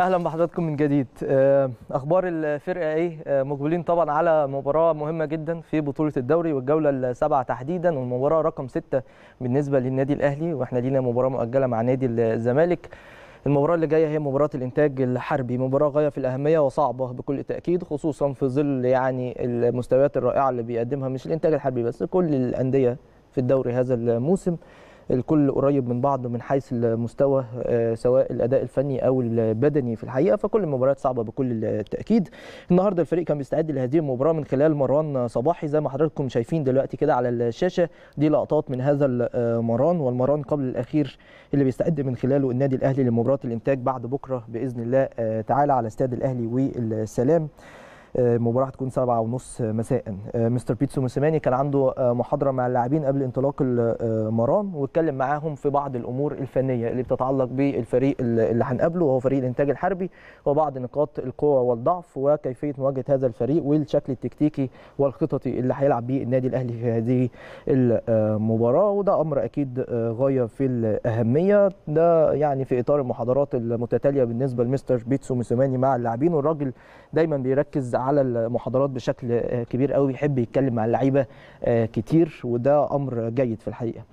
اهلا بحضراتكم من جديد آه، اخبار الفرقه ايه آه، مقبلين طبعا على مباراه مهمه جدا في بطوله الدوري والجوله السابعه تحديدا والمباراه رقم ستة بالنسبه للنادي الاهلي واحنا لينا مباراه مؤجله مع نادي الزمالك المباراه اللي جايه هي مباراه الانتاج الحربي مباراه غايه في الاهميه وصعبه بكل تاكيد خصوصا في ظل يعني المستويات الرائعه اللي بيقدمها مش الانتاج الحربي بس كل الانديه في الدوري هذا الموسم الكل قريب من بعض من حيث المستوى آه، سواء الاداء الفني او البدني في الحقيقه فكل المباريات صعبه بكل التاكيد النهارده الفريق كان بيستعد لهذه المباراه من خلال مروان صباحي زي ما حضراتكم شايفين دلوقتي كده على الشاشه دي لقطات من هذا المران آه، والمران قبل الاخير اللي بيستعد من خلاله النادي الاهلي لمباراه الانتاج بعد بكره باذن الله آه، تعالى على استاد الاهلي والسلام المباراه آه، هتكون سبعة ونص مساء آه، مستر بيتسو موسيماني كان عنده آه، محاضره مع اللاعبين قبل انطلاق المران واتكلم معاهم في بعض الامور الفنيه اللي بتتعلق بالفريق اللي هنقابله وهو فريق الانتاج الحربي وبعض نقاط القوه والضعف وكيفيه مواجهه هذا الفريق والشكل التكتيكي والخططي اللي هيلعب به النادي الاهلي في هذه المباراه وده امر اكيد غايه في الاهميه ده يعني في اطار المحاضرات المتتاليه بالنسبه لمستر بيتسو موسيماني مع اللاعبين والراجل دايما بيركز على المحاضرات بشكل آه، كبير قوي بيحب يتكلم مع اللعيبه آه، كتير وده امر جيد في الحقيقه